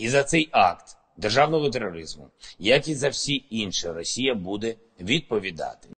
І за цей акт державного тероризму, як і за всі інші, Росія буде відповідати.